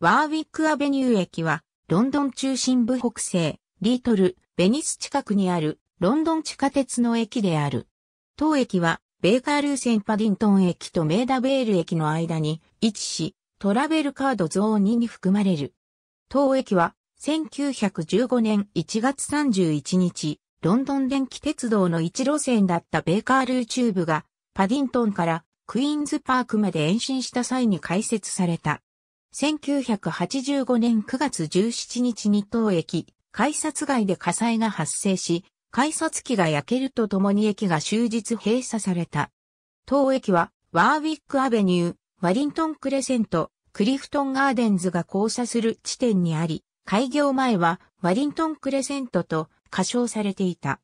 ワーウィックアベニュー駅は、ロンドン中心部北西、リートル、ベニス近くにある、ロンドン地下鉄の駅である。当駅は、ベーカールー線パディントン駅とメーダベール駅の間に位置し、トラベルカードゾーン2に含まれる。当駅は、1915年1月31日、ロンドン電気鉄道の一路線だったベーカールーチューブが、パディントンからクイーンズパークまで延伸した際に開設された。1985年9月17日に当駅、改札外で火災が発生し、改札機が焼けるとともに駅が終日閉鎖された。当駅は、ワーウィックアベニュー、ワリントンクレセント、クリフトンガーデンズが交差する地点にあり、開業前はワリントンクレセントと仮称されていた。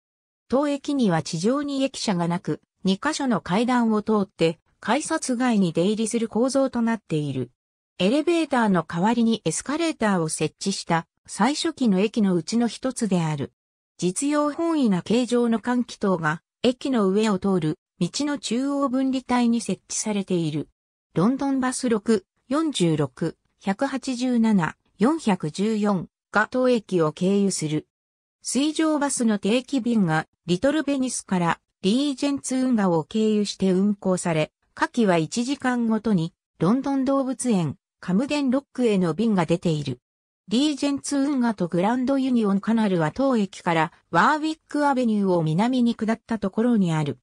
当駅には地上に駅舎がなく、2カ所の階段を通って改札外に出入りする構造となっている。エレベーターの代わりにエスカレーターを設置した最初期の駅のうちの一つである。実用本位な形状の換気塔が駅の上を通る道の中央分離帯に設置されている。ロンドンバス6、46、187、414が当駅を経由する。水上バスの定期便がリトルベニスからリージェンツ運河を経由して運行され、下記は1時間ごとにロンドン動物園カムデンロックへの便が出ている。リージェンツ運河とグランドユニオンカナルは当駅からワーウィックアベニューを南に下ったところにある。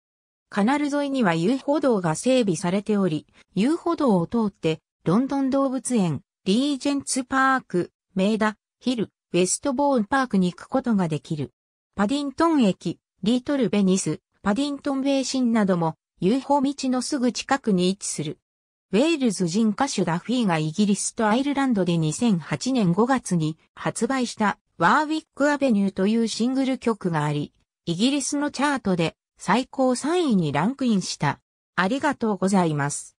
カナル沿いには遊歩道が整備されており、遊歩道を通ってロンドン動物園、リージェンツパーク、メイダ、ヒル、ウェストボーンパークに行くことができる。パディントン駅、リートルベニス、パディントンベイシンなども、遊歩道のすぐ近くに位置する。ウェールズ人歌手ダフィーがイギリスとアイルランドで2008年5月に発売したワーウィックアベニューというシングル曲があり、イギリスのチャートで最高3位にランクインした。ありがとうございます。